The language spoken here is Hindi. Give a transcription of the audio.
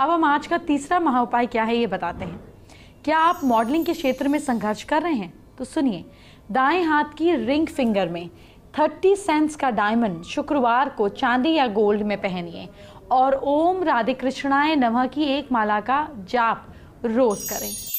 अब हम आज का तीसरा महा उपाय क्या है ये बताते हैं क्या आप मॉडलिंग के क्षेत्र में संघर्ष कर रहे हैं तो सुनिए दाएं हाथ की रिंग फिंगर में 30 सेंट्स का डायमंड शुक्रवार को चांदी या गोल्ड में पहनिए और ओम राधे कृष्णाय नमः की एक माला का जाप रोज करें